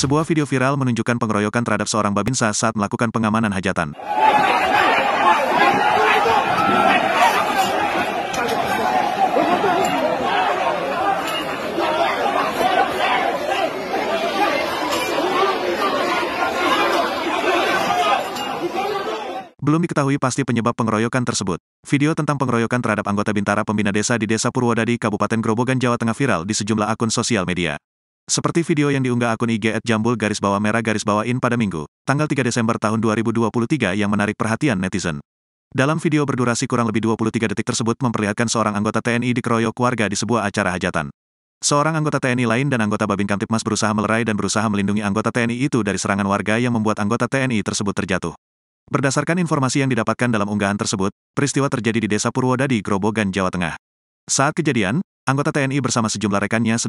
Sebuah video viral menunjukkan pengeroyokan terhadap seorang babinsa saat melakukan pengamanan hajatan. Belum diketahui pasti penyebab pengeroyokan tersebut. Video tentang pengeroyokan terhadap anggota Bintara Pembina Desa di Desa Purwodadi, Kabupaten Grobogan, Jawa Tengah viral di sejumlah akun sosial media. Seperti video yang diunggah akun IG at jambul garis bawah merah garis bawah in pada minggu, tanggal 3 Desember tahun 2023 yang menarik perhatian netizen. Dalam video berdurasi kurang lebih 23 detik tersebut memperlihatkan seorang anggota TNI dikeroyok warga di sebuah acara hajatan. Seorang anggota TNI lain dan anggota Babin Babinkamtibmas berusaha melerai dan berusaha melindungi anggota TNI itu dari serangan warga yang membuat anggota TNI tersebut terjatuh. Berdasarkan informasi yang didapatkan dalam unggahan tersebut, peristiwa terjadi di Desa Purwodadi, Grobogan, Jawa Tengah. Saat kejadian, anggota TNI bersama sejumlah rekannya sedang